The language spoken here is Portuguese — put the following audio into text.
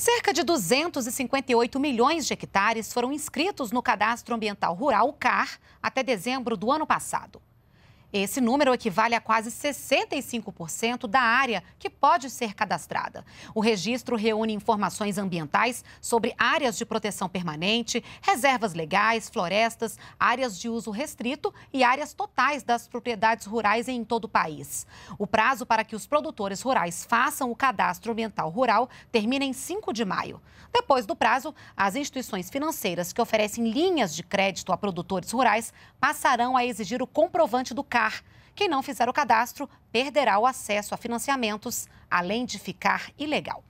Cerca de 258 milhões de hectares foram inscritos no Cadastro Ambiental Rural, CAR, até dezembro do ano passado. Esse número equivale a quase 65% da área que pode ser cadastrada. O registro reúne informações ambientais sobre áreas de proteção permanente, reservas legais, florestas, áreas de uso restrito e áreas totais das propriedades rurais em todo o país. O prazo para que os produtores rurais façam o cadastro ambiental rural termina em 5 de maio. Depois do prazo, as instituições financeiras que oferecem linhas de crédito a produtores rurais passarão a exigir o comprovante do cadastro quem não fizer o cadastro perderá o acesso a financiamentos, além de ficar ilegal.